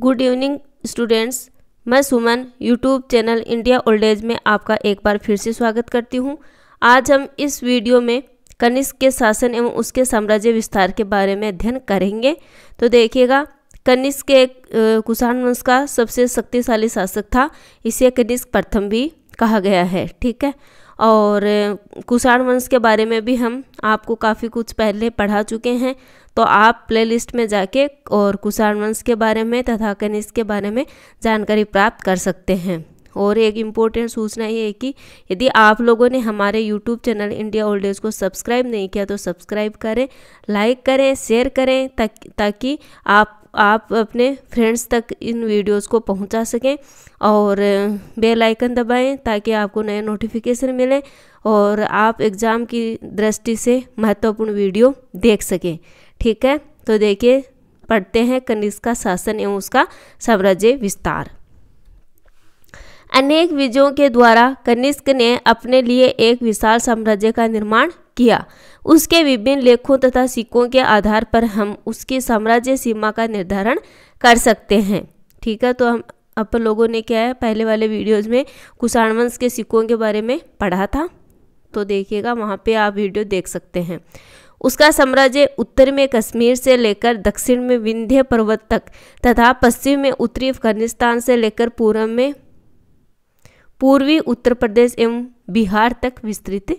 good evening students मैं Suman YouTube channel India old age में आपका एक बार फिर से स्वागत करती हूँ आज हम इस वीडियो में कनिष्क के शासन एवं उसके साम्राज्य विस्तार के बारे में अध्ययन करेंगे तो देखिएगा कनिष्क के कुषाण वंश का सबसे शक्तिशाली शासक था इसे कनिष्क प्रथम भी कहा गया है ठीक है और कुषाण वंश के बारे में भी हम आपको काफ़ी कुछ पहले पढ़ा चुके हैं तो आप प्लेलिस्ट में जाके और कुषाण वंश के बारे में तथा कनिष्क के बारे में जानकारी प्राप्त कर सकते हैं और एक इम्पोर्टेंट सूचना ये है कि यदि आप लोगों ने हमारे YouTube channel India old age को सब्सक्राइब नहीं किया तो सब्सक्राइब करें लाइक करें शेयर करें ताकि आप आप अपने फ्रेंड्स तक इन वीडियोस को पहुंचा सकें और बेल आइकन दबाएं ताकि आपको नए नोटिफिकेशन मिलें और आप एग्ज़ाम की दृष्टि से महत्वपूर्ण वीडियो देख सकें ठीक है तो देखिए पढ़ते हैं कनिष्क का शासन एवं उसका साम्राज्य विस्तार अनेक विजयों के द्वारा कनिष्क ने अपने लिए एक विशाल साम्राज्य का निर्माण किया उसके विभिन्न लेखों तथा सिक्कों के आधार पर हम उसकी साम्राज्य सीमा का निर्धारण कर सकते हैं ठीक है तो हम अपन लोगों ने क्या है पहले वाले वीडियोज़ में कुषाण वंश के सिक्कों के बारे में पढ़ा था तो देखिएगा वहाँ पे आप वीडियो देख सकते हैं उसका साम्राज्य उत्तर में कश्मीर से लेकर दक्षिण में विंध्य पर्वत तक तथा पश्चिम में उत्तरी अफगानिस्तान से लेकर पूर्व में पूर्वी उत्तर प्रदेश एवं बिहार तक विस्तृत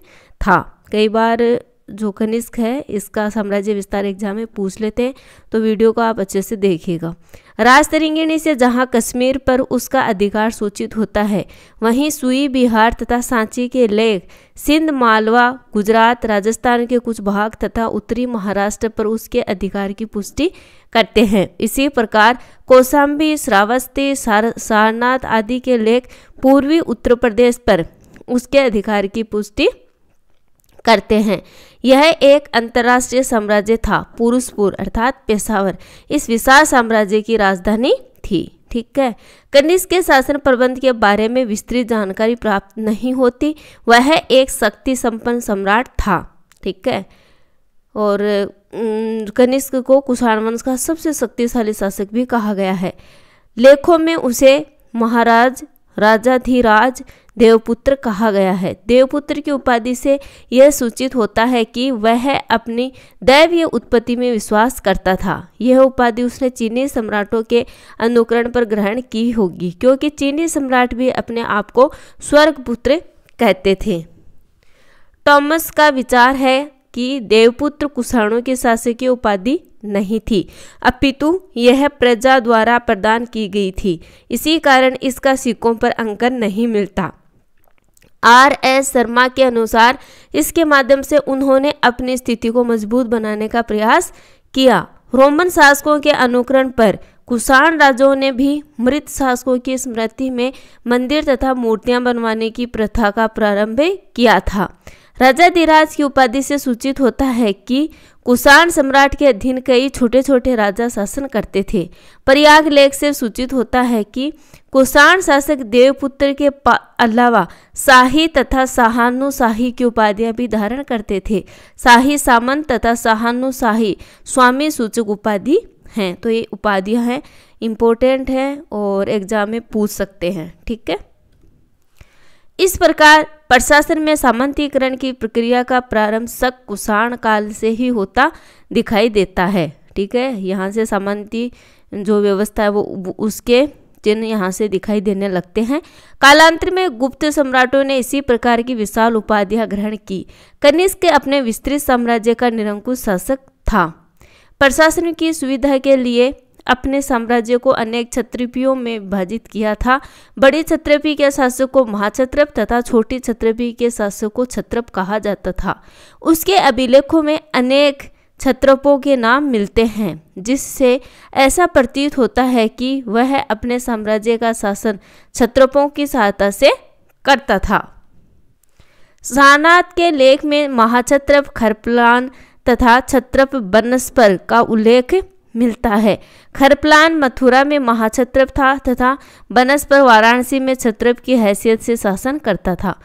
था कई बार जो कनिष्क है इसका साम्राज्य विस्तार एग्जाम में पूछ लेते हैं तो वीडियो को आप अच्छे से देखिएगा राज तरिंगिणी से जहां कश्मीर पर उसका अधिकार सूचित होता है वहीं सुई बिहार तथा सांची के लेख सिंध मालवा गुजरात राजस्थान के कुछ भाग तथा उत्तरी महाराष्ट्र पर उसके अधिकार की पुष्टि करते हैं इसी प्रकार कौशाम्बी श्रावस्ती सारनाथ आदि के लेख पूर्वी उत्तर प्रदेश पर उसके अधिकार की पुष्टि करते हैं यह एक अंतर्राष्ट्रीय साम्राज्य था पुरुषपुर अर्थात पेशावर इस विशाल साम्राज्य की राजधानी थी ठीक है कनिष्क के शासन प्रबंध के बारे में विस्तृत जानकारी प्राप्त नहीं होती वह एक शक्ति संपन्न सम्राट था ठीक है और कनिष्क को कुषाण वंश का सबसे शक्तिशाली शासक भी कहा गया है लेखों में उसे महाराज राजाधिराज देवपुत्र कहा गया है देवपुत्र की उपाधि से यह सूचित होता है कि वह अपनी दैवीय उत्पत्ति में विश्वास करता था यह उपाधि उसने चीनी सम्राटों के अनुकरण पर ग्रहण की होगी क्योंकि चीनी सम्राट भी अपने आप को स्वर्गपुत्र कहते थे टॉमस का विचार है कि देवपुत्र कुषाणों की शासकीय उपाधि नहीं थी अपितु यह प्रजा द्वारा प्रदान की गई थी इसी कारण इसका सिक्कों पर अंकन नहीं मिलता आर एस शर्मा के अनुसार इसके माध्यम से उन्होंने अपनी स्थिति को मजबूत बनाने का प्रयास किया रोमन शासकों के अनुकरण पर कुषाण राजाओं ने भी मृत शासकों की स्मृति में मंदिर तथा मूर्तियां बनवाने की प्रथा का प्रारंभ किया था राजा दिराज की उपाधि से सूचित होता है कि कुषाण सम्राट के अधीन कई छोटे छोटे राजा शासन करते थे प्रयाग लेख से सूचित होता है कि कुषाण शासक देवपुत्र के अलावा शाही तथा सहानुशाही की उपाधियां भी धारण करते थे शाही सामंत तथा शाहानुशाही स्वामी सूचक उपाधि हैं तो ये उपाधियां हैं इम्पोर्टेंट हैं और एग्जाम में पूछ सकते हैं ठीक है इस प्रकार प्रशासन में सामंतीकरण की प्रक्रिया का प्रारंभ शक कुषाण काल से ही होता दिखाई देता है ठीक है यहाँ से सामंती जो व्यवस्था है वो उसके चिन्ह यहाँ से दिखाई देने लगते हैं कालांतर में गुप्त सम्राटों ने इसी प्रकार की विशाल उपाधियां ग्रहण की कनिष्क अपने विस्तृत साम्राज्य का निरंकुश शासक था प्रशासन की सुविधा के लिए अपने साम्राज्य को अनेक छत्रपियों में विभाजित किया था बड़े छत्रपी के शासक को महाछत्रप तथा छोटे छत्रपी के शासक को छत्रप कहा जाता था उसके अभिलेखों में अनेक छत्रपों के नाम मिलते हैं जिससे ऐसा प्रतीत होता है कि वह अपने साम्राज्य का शासन छत्रपों की सहायता से करता था सानात के लेख में महाछत्रप खरपलान तथा छत्रप बनस्पर का उल्लेख मिलता है खरप्लान मथुरा में महाछत्रप था तथा बनस पर वाराणसी में छत्रप की हैसियत से शासन करता था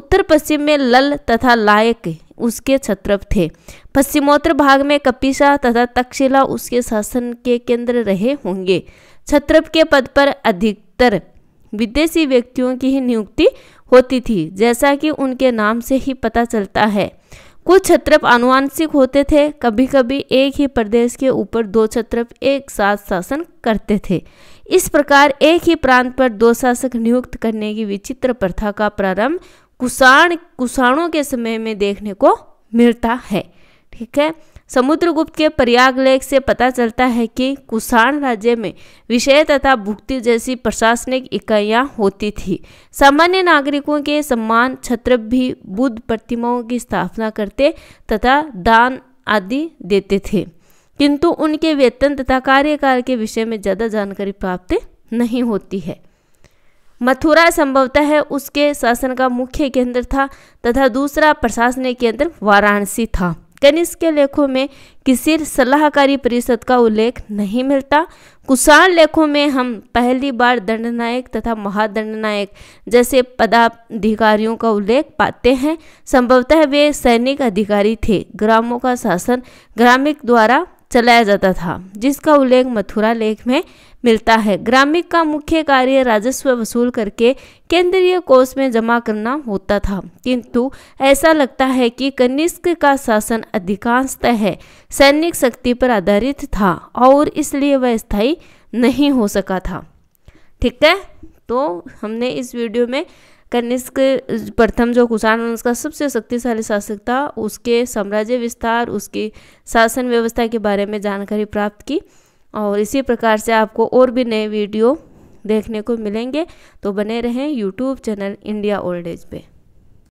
उत्तर पश्चिम में लल तथा लायक उसके छत्रप थे पश्चिमोत्तर भाग में कपिशा तथा तक्षशिला उसके शासन के केंद्र रहे होंगे छत्रप के पद पर अधिकतर विदेशी व्यक्तियों की ही नियुक्ति होती थी जैसा कि उनके नाम से ही पता चलता है कुछ क्षत्रप आनुवांशिक होते थे कभी कभी एक ही प्रदेश के ऊपर दो क्षत्रप एक साथ शासन करते थे इस प्रकार एक ही प्रांत पर दो शासक नियुक्त करने की विचित्र प्रथा का प्रारंभ कुषाण कुषाणों के समय में देखने को मिलता है ठीक है समुद्रगुप्त के प्रयाग लेख से पता चलता है कि कुषाण राज्य में विषय तथा भुक्ति जैसी प्रशासनिक इकाइयाँ होती थी सामान्य नागरिकों के सम्मान छत्र भी बुद्ध प्रतिमाओं की स्थापना करते तथा दान आदि देते थे किंतु उनके वेतन तथा कार्यकाल के विषय में ज़्यादा जानकारी प्राप्त नहीं होती है मथुरा संभवतः है उसके शासन का मुख्य केंद्र था तथा दूसरा प्रशासनिक केंद्र वाराणसी था कनिष्क के लेखों में किसी सलाहकारी परिषद का उल्लेख नहीं मिलता कुशाण लेखों में हम पहली बार दंडनायक तथा महादंडनायक जैसे पदाधिकारियों का उल्लेख पाते हैं संभवतः है वे सैनिक अधिकारी थे ग्रामों का शासन ग्रामिक द्वारा चलाया जाता था जिसका उल्लेख मथुरा लेख में मिलता है ग्रामिक का मुख्य कार्य राजस्व वसूल करके केंद्रीय कोष में जमा करना होता था किंतु ऐसा लगता है कि कनिष्क का शासन अधिकांशतः सैनिक शक्ति पर आधारित था और इसलिए वह स्थायी नहीं हो सका था ठीक है तो हमने इस वीडियो में कनिष्क प्रथम जो कुषाण वंश का सबसे शक्तिशाली शासक था उसके साम्राज्य विस्तार उसकी शासन व्यवस्था के बारे में जानकारी प्राप्त की और इसी प्रकार से आपको और भी नए वीडियो देखने को मिलेंगे तो बने रहें YouTube channel India old age पे